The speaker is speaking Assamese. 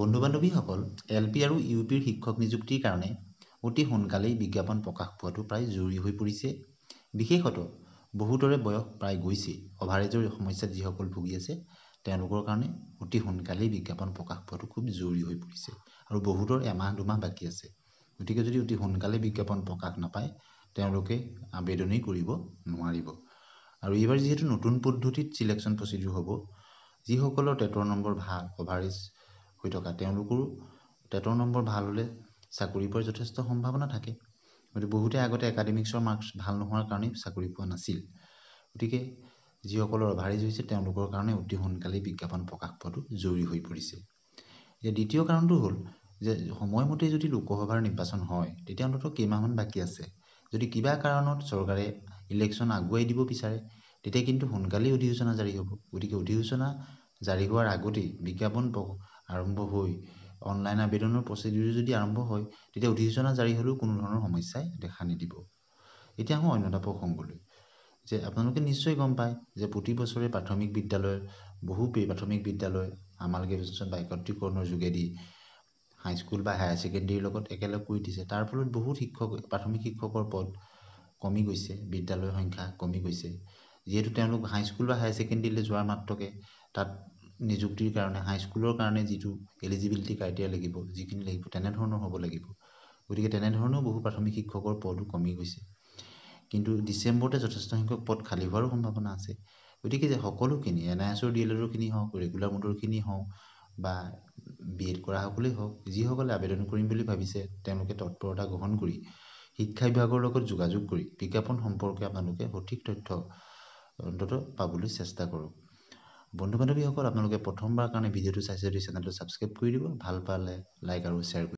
বন্ধু বান্ধৱীসকল এল পি আৰু ইউ পিৰ শিক্ষক নিযুক্তিৰ কাৰণে অতি সোনকালেই বিজ্ঞাপন প্ৰকাশ পোৱাটো প্ৰায় জৰুৰী হৈ পৰিছে বিশেষত বহুতৰে বয়স প্ৰায় গৈছেই অভাৰেজৰ সমস্যাত যিসকল ভুগি আছে তেওঁলোকৰ কাৰণে অতি সোনকালেই বিজ্ঞাপন প্ৰকাশ পোৱাটো খুব জৰুৰী হৈ পৰিছে আৰু বহুতৰ এমাহ দুমাহ বাকী আছে গতিকে যদি অতি সোনকালে বিজ্ঞাপন প্ৰকাশ নাপায় তেওঁলোকে আবেদনেই কৰিব নোৱাৰিব আৰু এইবাৰ যিহেতু নতুন পদ্ধতিত চিলেকশ্যন প্ৰচিডিউৰ হ'ব যিসকলৰ টেটৰ নম্বৰ ভাল অভাৰেজ হৈ থকা তেওঁলোকৰো টেটৰ নম্বৰ ভাল হ'লে চাকৰি পোৱাৰ যথেষ্ট সম্ভাৱনা থাকে গতিকে বহুতে আগতে একাডেমিক্সৰ মাৰ্কছ ভাল নোহোৱাৰ কাৰণেই চাকৰি পোৱা নাছিল গতিকে যিসকলৰ অভাৰেজ হৈছে তেওঁলোকৰ কাৰণে অতি সোনকালেই বিজ্ঞাপন প্ৰকাশ পোৱাটো জৰুৰী হৈ পৰিছে এতিয়া দ্বিতীয় কাৰণটো হ'ল যে সময়মতে যদি লোকসভাৰ নিৰ্বাচন হয় তেতিয়া অন্ততঃ কেইমাহমান বাকী আছে যদি কিবা কাৰণত চৰকাৰে ইলেকশ্যন আগুৱাই দিব বিচাৰে তেতিয়া কিন্তু সোনকালেই অধিসূচনা জাৰি হ'ব গতিকে অধিসূচনা জাৰি হোৱাৰ আগতেই বিজ্ঞাপন আৰম্ভ হৈ অনলাইন আবেদনৰ প্ৰচিডিউৰ যদি আৰম্ভ হয় তেতিয়া অধিসূচনা জাৰি হ'লেও কোনো ধৰণৰ সমস্যাই দেখা নিদিব এতিয়া আহোঁ অন্য এটা প্ৰসংগলৈ যে আপোনালোকে নিশ্চয় গম পায় যে প্ৰতি বছৰে প্ৰাথমিক বিদ্যালয় বহু প্ৰাথমিক বিদ্যালয় আমালৈ গ্ৰেজুৱেশ্যন বা একত্ৰিকৰণৰ যোগেদি হাইস্কুল বা হায়াৰ ছেকেণ্ডেৰীৰ লগত একেলগ কৰি দিছে তাৰ ফলত বহুত শিক্ষক প্ৰাথমিক শিক্ষকৰ পদ কমি গৈছে বিদ্যালয়ৰ সংখ্যা কমি গৈছে যিহেতু তেওঁলোক হাইস্কুল বা হায়াৰ ছেকেণ্ডেৰীলৈ যোৱাৰ মাত্ৰকে তাত নিযুক্তিৰ কাৰণে হাইস্কুলৰ কাৰণে যিটো এলিজিবিলিটি ক্ৰাইটেৰিয়া লাগিব যিখিনি লাগিব তেনেধৰণৰ হ'ব লাগিব গতিকে তেনেধৰণেও বহু প্ৰাথমিক শিক্ষকৰ পদো কমি গৈছে কিন্তু ডিচেম্বৰতে যথেষ্ট সংখ্যক পদ খালী হোৱাৰো সম্ভাৱনা আছে গতিকে যে সকলোখিনি এন আই এছৰ ডি এল এডৰখিনি হওক ৰেগুলাৰ মোডৰখিনি হওক বা বি এড কৰাসকলেই হওক যিসকলে আবেদন কৰিম বুলি ভাবিছে তেওঁলোকে তৎপৰতা গ্ৰহণ কৰি শিক্ষা বিভাগৰ লগত যোগাযোগ কৰি বিজ্ঞাপন সম্পৰ্কে আপোনালোকে সঠিক তথ্য অন্ততঃ পাবলৈ চেষ্টা কৰক বন্ধু বান্ধৱীসকল আপোনালোকে প্ৰথমবাৰৰ কাৰণে ভিডিঅ'টো চাইছে যদি চেনেলটো ছাবস্ক্ৰাইব কৰি দিব ভাল পালে লাইক আৰু শ্বেয়াৰ কৰিব